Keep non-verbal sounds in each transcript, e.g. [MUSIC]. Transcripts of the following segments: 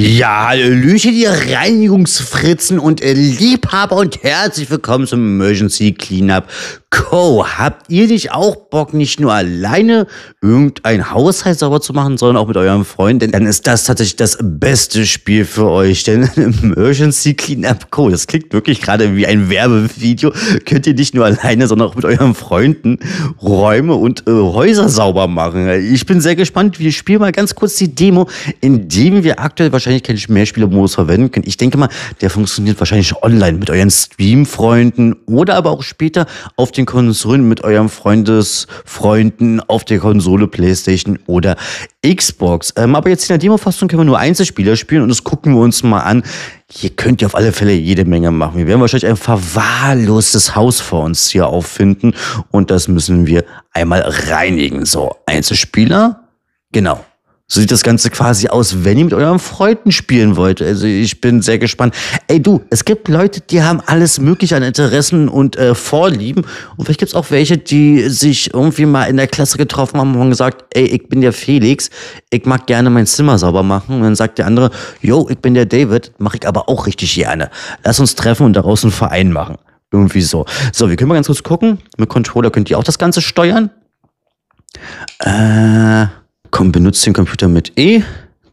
Ja, Hallöchen, ihr Reinigungsfritzen und äh, Liebhaber und herzlich willkommen zum Emergency Cleanup Co. Habt ihr dich auch Bock, nicht nur alleine irgendein Haushalt sauber zu machen, sondern auch mit eurem Freund? Denn dann ist das tatsächlich das beste Spiel für euch. Denn [LAUGHS] Emergency Cleanup Co. Das klingt wirklich gerade wie ein Werbevideo. Könnt ihr nicht nur alleine, sondern auch mit euren Freunden Räume und äh, Häuser sauber machen. Ich bin sehr gespannt. Wir spielen mal ganz kurz die Demo, indem wir aktuell wahrscheinlich keinen Mehrspielermodus verwenden können. Ich denke mal, der funktioniert wahrscheinlich online mit euren Stream-Freunden oder aber auch später auf den Konsolen mit euren Freundesfreunden auf der Konsole PlayStation oder Xbox. Ähm, aber jetzt in der Demo-Fassung können wir nur Einzelspieler spielen und das gucken wir uns mal an. Hier könnt ihr auf alle Fälle jede Menge machen. Wir werden wahrscheinlich ein verwahrlostes Haus vor uns hier auffinden und das müssen wir einmal reinigen. So, Einzelspieler, genau. So sieht das Ganze quasi aus, wenn ihr mit euren Freunden spielen wollt. Also ich bin sehr gespannt. Ey du, es gibt Leute, die haben alles mögliche an Interessen und äh, Vorlieben. Und vielleicht gibt es auch welche, die sich irgendwie mal in der Klasse getroffen haben und gesagt, ey, ich bin der Felix, ich mag gerne mein Zimmer sauber machen. Und dann sagt der andere, yo, ich bin der David, mache ich aber auch richtig gerne. Lass uns treffen und daraus einen Verein machen. Irgendwie so. So, wir können mal ganz kurz gucken. Mit Controller könnt ihr auch das Ganze steuern. Äh komm, benutzt den Computer mit E.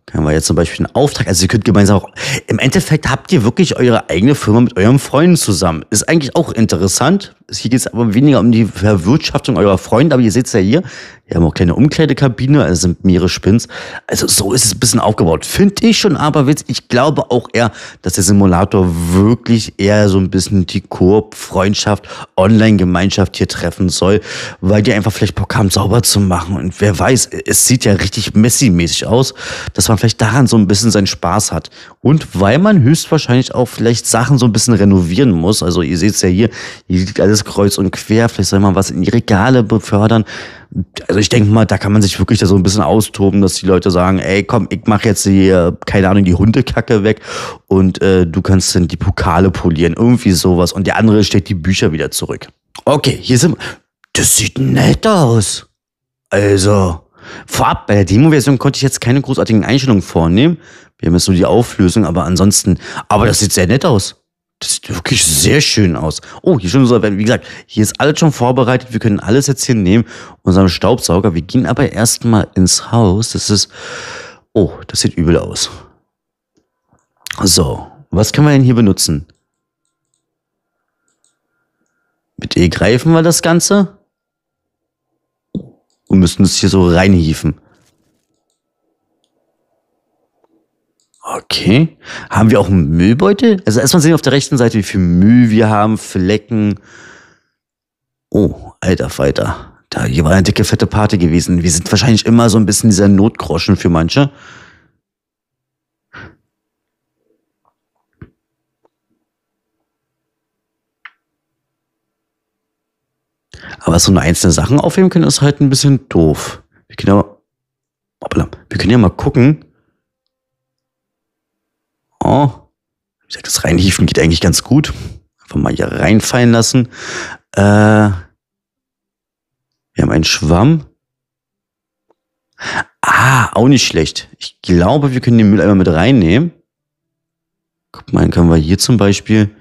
Können wir jetzt zum Beispiel einen Auftrag, also ihr könnt gemeinsam auch, im Endeffekt habt ihr wirklich eure eigene Firma mit eurem Freund zusammen. Ist eigentlich auch interessant, hier geht es aber weniger um die Verwirtschaftung eurer Freunde, aber ihr seht es ja hier. Wir haben auch kleine Umkleidekabine, es also sind mehrere Spins. Also so ist es ein bisschen aufgebaut. Finde ich schon aber witzig. Ich glaube auch eher, dass der Simulator wirklich eher so ein bisschen die Koop, Freundschaft, Online-Gemeinschaft hier treffen soll, weil die einfach vielleicht Bock haben, sauber zu machen. Und wer weiß, es sieht ja richtig Messi-mäßig aus, dass man vielleicht daran so ein bisschen seinen Spaß hat. Und weil man höchstwahrscheinlich auch vielleicht Sachen so ein bisschen renovieren muss. Also ihr seht es ja hier, hier liegt alles alles kreuz und quer. Vielleicht soll man was in die Regale befördern. Also ich denke mal, da kann man sich wirklich da so ein bisschen austoben, dass die Leute sagen, ey, komm, ich mache jetzt die, äh, keine Ahnung, die Hundekacke weg und äh, du kannst dann die Pokale polieren, irgendwie sowas. Und der andere steckt die Bücher wieder zurück. Okay, hier sind wir. Das sieht nett aus. Also, vorab, bei der Demo-Version konnte ich jetzt keine großartigen Einstellungen vornehmen. Wir haben jetzt nur die Auflösung, aber ansonsten, aber das sieht sehr nett aus. Das sieht wirklich sehr schön aus. Oh, hier schon unser, wie gesagt, hier ist alles schon vorbereitet. Wir können alles jetzt hier nehmen, unseren Staubsauger. Wir gehen aber erstmal ins Haus. Das ist, oh, das sieht übel aus. So, was können wir denn hier benutzen? Mit E greifen wir das Ganze und müssen es hier so reinhieven. Okay. Haben wir auch einen Müllbeutel? Also erstmal sehen wir auf der rechten Seite, wie viel Müll wir haben, Flecken. Oh, alter Falter. Da hier war eine dicke, fette Party gewesen. Wir sind wahrscheinlich immer so ein bisschen dieser Notgroschen für manche. Aber so eine einzelne Sachen aufheben können, ist halt ein bisschen doof. Wir können aber, wir können ja mal gucken, Oh. ja, wie gesagt, das Reinhiefen geht eigentlich ganz gut. Einfach mal hier reinfallen lassen. Äh, wir haben einen Schwamm. Ah, auch nicht schlecht. Ich glaube, wir können den Müll einmal mit reinnehmen. Guck mal, dann können wir hier zum Beispiel,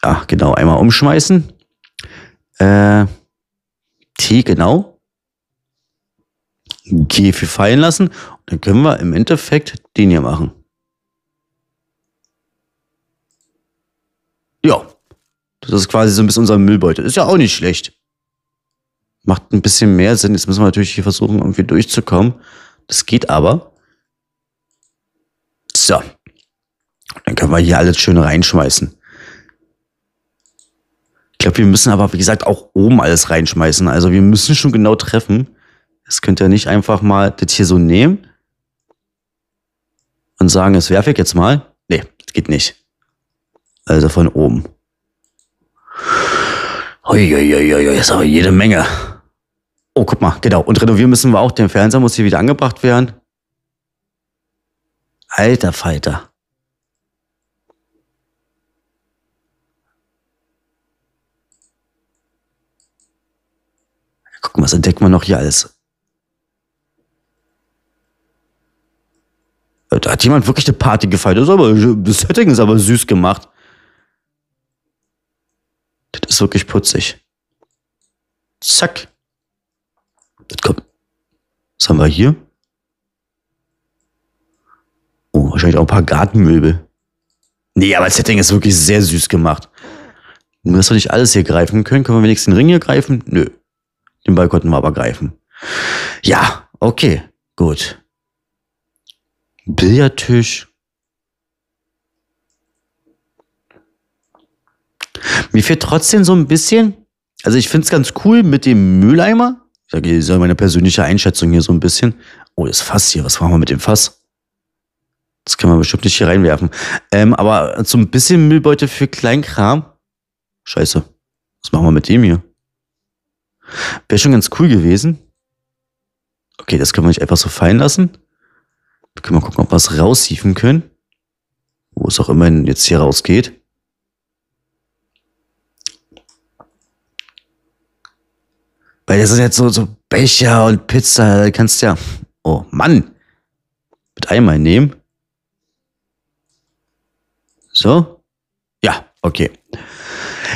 ah, genau, einmal umschmeißen. Äh, T, genau. G für fallen lassen. Und dann können wir im Endeffekt den hier machen. Ja. Das ist quasi so ein bisschen unser Müllbeutel. Ist ja auch nicht schlecht. Macht ein bisschen mehr Sinn. Jetzt müssen wir natürlich hier versuchen, irgendwie durchzukommen. Das geht aber. So. Dann können wir hier alles schön reinschmeißen. Ich glaube, wir müssen aber, wie gesagt, auch oben alles reinschmeißen. Also wir müssen schon genau treffen. Das könnt ihr nicht einfach mal das hier so nehmen und sagen, es werfe ich jetzt mal? Nee, geht nicht. Also von oben. Uiuiuiui, ist aber jede Menge. Oh, guck mal, genau. Und renovieren müssen wir auch. Der Fernseher muss hier wieder angebracht werden. Alter Falter. Gucken, was entdeckt man noch hier alles? hat jemand wirklich eine Party gefeiert. Das, ist aber, das Setting ist aber süß gemacht. Das ist wirklich putzig. Zack. Das kommt. Was haben wir hier? Oh, wahrscheinlich auch ein paar Gartenmöbel. Nee, aber das Setting ist wirklich sehr süß gemacht. Nur, dass wir nicht alles hier greifen können. Können wir wenigstens den Ring hier greifen? Nö. Den Ball konnten wir aber greifen. Ja, okay, gut. Billardtisch. Mir fehlt trotzdem so ein bisschen, also ich finde es ganz cool mit dem Mülleimer. Ich sage, ist ja meine persönliche Einschätzung hier so ein bisschen. Oh, das Fass hier, was machen wir mit dem Fass? Das können wir bestimmt nicht hier reinwerfen. Ähm, aber so ein bisschen Müllbeute für Kleinkram. Scheiße. Was machen wir mit dem hier? Wäre schon ganz cool gewesen. Okay, das können wir nicht einfach so fallen lassen. Können wir gucken, ob wir es raussiefen können. Wo es auch immerhin jetzt hier rausgeht. Weil das sind jetzt so, so Becher und Pizza, da kannst ja, oh Mann, mit einmal nehmen. So? Ja, okay.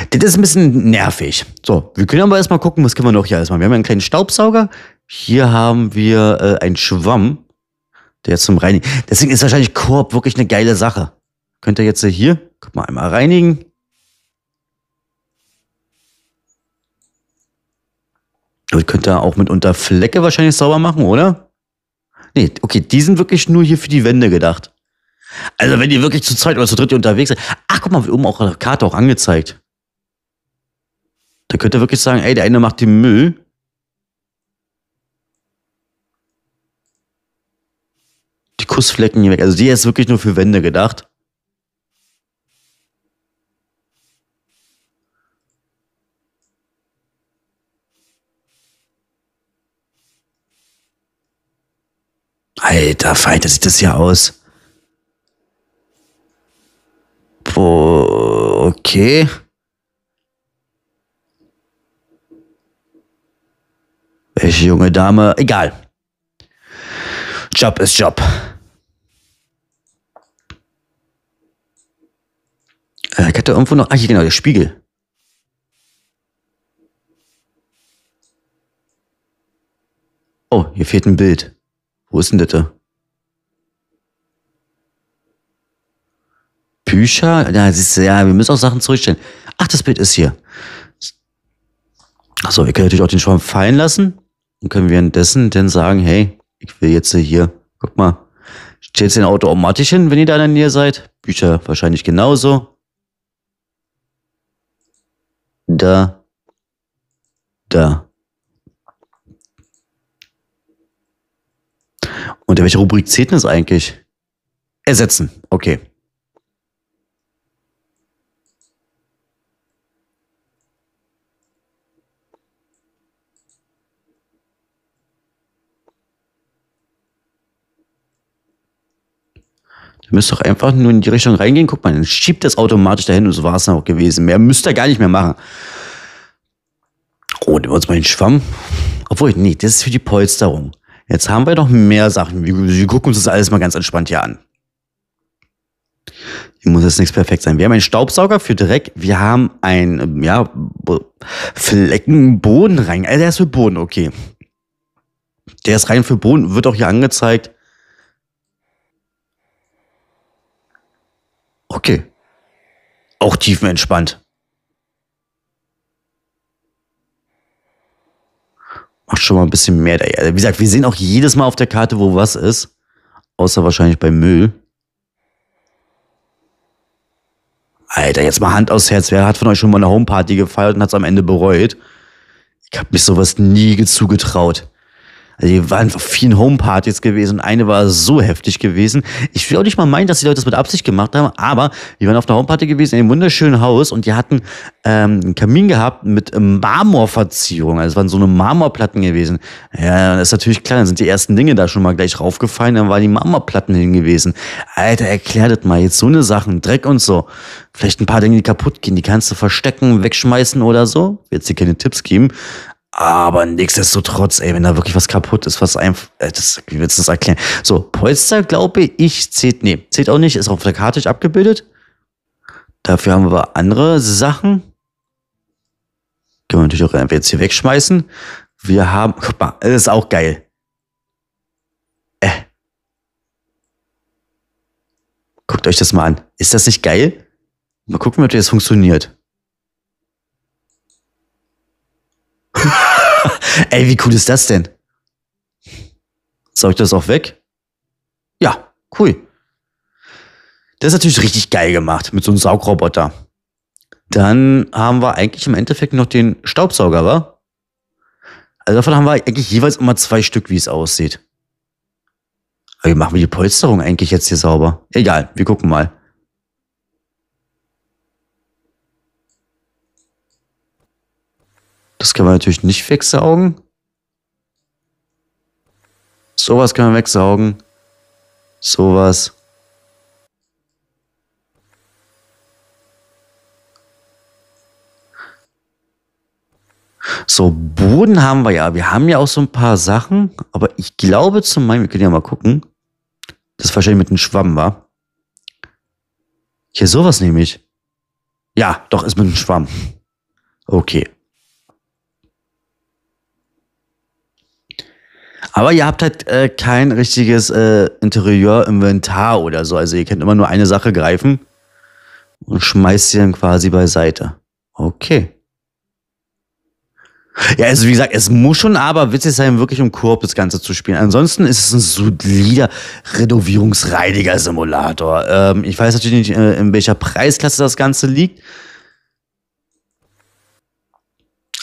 Das ist ein bisschen nervig. So, wir können aber erstmal gucken, was können wir noch hier alles machen. Wir haben einen kleinen Staubsauger. Hier haben wir äh, einen Schwamm. Der zum Reinigen. Deswegen ist wahrscheinlich Korb wirklich eine geile Sache. Könnt ihr jetzt hier, guck mal, einmal reinigen. Und könnt ihr auch mitunter Flecke wahrscheinlich sauber machen, oder? Nee, okay, die sind wirklich nur hier für die Wände gedacht. Also wenn ihr wirklich zu zweit oder zu dritt unterwegs seid. Ach, guck mal, wird oben auch auf der Karte auch angezeigt. Da könnt ihr wirklich sagen, ey, der eine macht den Müll Kussflecken hier weg. Also die ist wirklich nur für Wände gedacht. Alter Falter, sieht das hier aus. Boah, okay. Welche junge Dame? Egal. Job ist Job. Äh, ich hatte irgendwo noch, ach genau, der Spiegel. Oh, hier fehlt ein Bild. Wo ist denn das da? Bücher? Ja, siehst du, ja, wir müssen auch Sachen zurückstellen. Ach, das Bild ist hier. Achso, wir können natürlich auch den Schwamm fallen lassen. Dann können wir währenddessen dann sagen, hey, ich will jetzt hier, guck mal, stellt den Auto automatisch hin, wenn ihr da in der Nähe seid. Bücher wahrscheinlich genauso da, da. Unter welcher Rubrik zählt denn das eigentlich? Ersetzen. Okay. Ihr müsst doch einfach nur in die Richtung reingehen, guck mal, dann schiebt das automatisch dahin und so war es dann auch gewesen. Mehr müsst ihr gar nicht mehr machen. Oh, nehmen wir uns mal den Schwamm. Obwohl, nee, das ist für die Polsterung. Jetzt haben wir noch mehr Sachen. Wir, wir gucken uns das alles mal ganz entspannt hier an. Hier muss jetzt nichts perfekt sein. Wir haben einen Staubsauger für Dreck. Wir haben einen, ähm, ja, Fleckenboden rein. Also äh, der ist für Boden, okay. Der ist rein für Boden, wird auch hier angezeigt. tiefenentspannt. Macht schon mal ein bisschen mehr. Wie gesagt, wir sehen auch jedes Mal auf der Karte, wo was ist. Außer wahrscheinlich beim Müll. Alter, jetzt mal Hand aus Herz. Wer hat von euch schon mal eine Homeparty gefeiert und hat es am Ende bereut? Ich habe mich sowas nie zugetraut. Also die waren auf vielen Homepartys gewesen eine war so heftig gewesen. Ich will auch nicht mal meinen, dass die Leute das mit Absicht gemacht haben, aber die waren auf der Homeparty gewesen in einem wunderschönen Haus und die hatten ähm, einen Kamin gehabt mit ähm, Marmorverzierung. Also es waren so eine Marmorplatten gewesen. Ja, das ist natürlich klar, dann sind die ersten Dinge da schon mal gleich raufgefallen, dann waren die Marmorplatten hin gewesen. Alter, erklär das mal, jetzt so eine Sachen, Dreck und so. Vielleicht ein paar Dinge, die kaputt gehen, die kannst du verstecken, wegschmeißen oder so. Jetzt hier keine Tipps geben. Aber nichtsdestotrotz, ey, wenn da wirklich was kaputt ist, was einfach, äh, das, wie willst du das erklären? So, Polster, glaube ich, zählt, nee, zählt auch nicht, ist auf der Karte abgebildet. Dafür haben wir andere Sachen. Können wir natürlich auch einfach jetzt hier wegschmeißen. Wir haben, guck mal, das ist auch geil. Äh. Guckt euch das mal an. Ist das nicht geil? Mal gucken, ob das funktioniert. Ey, wie cool ist das denn? Soll ich das auch weg? Ja, cool. Das ist natürlich richtig geil gemacht mit so einem Saugroboter. Dann haben wir eigentlich im Endeffekt noch den Staubsauger, wa? Also davon haben wir eigentlich jeweils immer zwei Stück, wie es aussieht. Aber wie machen wir die Polsterung eigentlich jetzt hier sauber? Egal, wir gucken mal. Das kann man natürlich nicht wegsaugen. Sowas kann man wegsaugen. Sowas. So, Boden haben wir ja. Wir haben ja auch so ein paar Sachen. Aber ich glaube zum meinen, wir können ja mal gucken. Das ist wahrscheinlich mit einem Schwamm war. Hier sowas nehme ich. Ja, doch, ist mit einem Schwamm. Okay. Aber ihr habt halt äh, kein richtiges äh, interieur oder so. Also ihr könnt immer nur eine Sache greifen und schmeißt sie dann quasi beiseite. Okay. Ja, also wie gesagt, es muss schon aber witzig sein, wirklich im Korb das Ganze zu spielen. Ansonsten ist es ein solider Renovierungsreiniger-Simulator. Ähm, ich weiß natürlich nicht, äh, in welcher Preisklasse das Ganze liegt.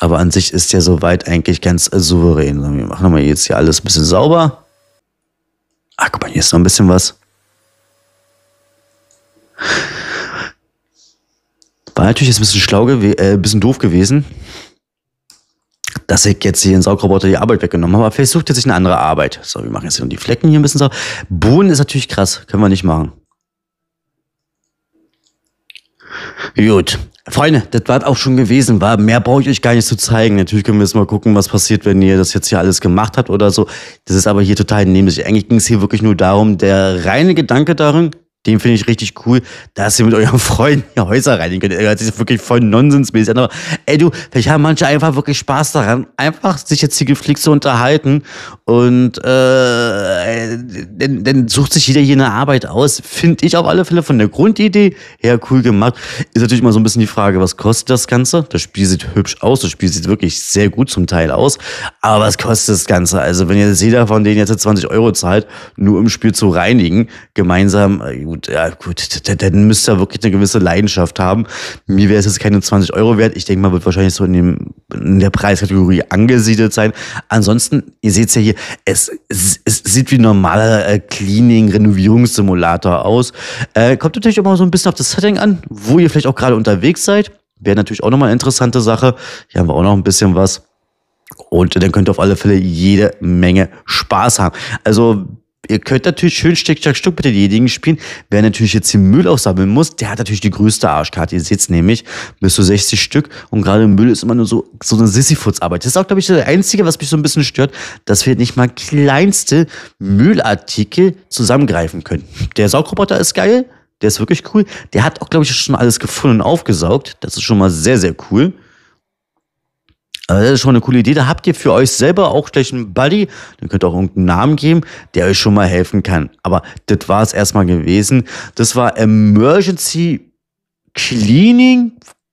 Aber an sich ist ja soweit eigentlich ganz äh, souverän. Wir machen mal jetzt hier alles ein bisschen sauber. Ach, guck mal, hier ist noch ein bisschen was. War natürlich jetzt ein bisschen schlau, äh, ein bisschen doof gewesen, dass ich jetzt hier den Saugroboter die Arbeit weggenommen habe. Aber vielleicht sucht er sich eine andere Arbeit. So, wir machen jetzt hier noch die Flecken hier ein bisschen sauber. Bohnen ist natürlich krass. Können wir nicht machen. Gut. Freunde, das war auch schon gewesen. War. Mehr brauche ich euch gar nicht zu zeigen. Natürlich können wir jetzt mal gucken, was passiert, wenn ihr das jetzt hier alles gemacht habt oder so. Das ist aber hier total nebensächlich. Eigentlich ging es hier wirklich nur darum, der reine Gedanke darin, den finde ich richtig cool, dass ihr mit euren [LAUGHS] Freunden hier Häuser reinigen könnt. Das ist wirklich voll nonsensmäßig. Aber ey du, vielleicht haben manche einfach wirklich Spaß daran, einfach sich jetzt hier gepflegt zu unterhalten. Und äh, dann, dann sucht sich jeder hier eine Arbeit aus. Finde ich auf alle Fälle von der Grundidee her cool gemacht. Ist natürlich mal so ein bisschen die Frage, was kostet das Ganze? Das Spiel sieht hübsch aus, das Spiel sieht wirklich sehr gut zum Teil aus. Aber was kostet das Ganze? Also wenn jetzt jeder von denen jetzt 20 Euro zahlt, nur um Spiel zu reinigen, gemeinsam, Äh, gut, ja gut, dann, dann müsste er wirklich eine gewisse Leidenschaft haben. Mir wäre es jetzt keine 20 Euro wert. Ich denke mal, wird wahrscheinlich so in, dem, in der Preiskategorie angesiedelt sein. Ansonsten, ihr seht es ja hier, es, es, es sieht wie ein normaler äh, Cleaning-Renovierungssimulator aus. Äh, kommt natürlich auch mal so ein bisschen auf das Setting an, wo ihr vielleicht auch gerade unterwegs seid. Wäre natürlich auch nochmal eine interessante Sache. Hier haben wir auch noch ein bisschen was. Und dann könnt ihr auf alle Fälle jede Menge Spaß haben. Also, ihr könnt natürlich schön Stück, Stück, Stück bitte diejenigen spielen. Wer natürlich jetzt den Müll aufsammeln muss, der hat natürlich die größte Arschkarte. Ihr seht's nämlich, bis zu 60 Stück. Und gerade Müll ist immer nur so, so eine Sisyphus-Arbeit. Das ist auch, glaube ich, das Einzige, was mich so ein bisschen stört, dass wir nicht mal kleinste Müllartikel zusammengreifen können. Der Saugroboter ist geil. Der ist wirklich cool. Der hat auch, glaube ich, schon alles gefunden und aufgesaugt. Das ist schon mal sehr, sehr cool. Aber also das ist schon eine coole Idee. Da habt ihr für euch selber auch gleich einen Buddy. Dann könnt ihr auch irgendeinen Namen geben, der euch schon mal helfen kann. Aber das war es erstmal gewesen. Das war Emergency Cleaning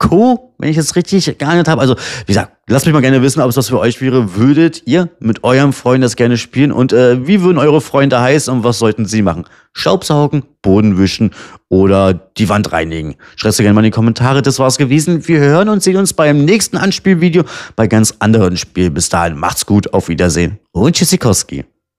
Co., wenn ich jetzt richtig geahnt habe. Also, wie gesagt, lasst mich mal gerne wissen, ob es was für euch wäre. Würdet ihr mit eurem Freund das gerne spielen? Und äh, wie würden eure Freunde heißen und was sollten sie machen? Staubsaugen, Boden wischen oder die Wand reinigen? Schreibt gerne mal in die Kommentare. Das war's gewesen. Wir hören und sehen uns beim nächsten Anspielvideo bei ganz anderen Spielen. Bis dahin, macht's gut, auf Wiedersehen und Tschüssikowski.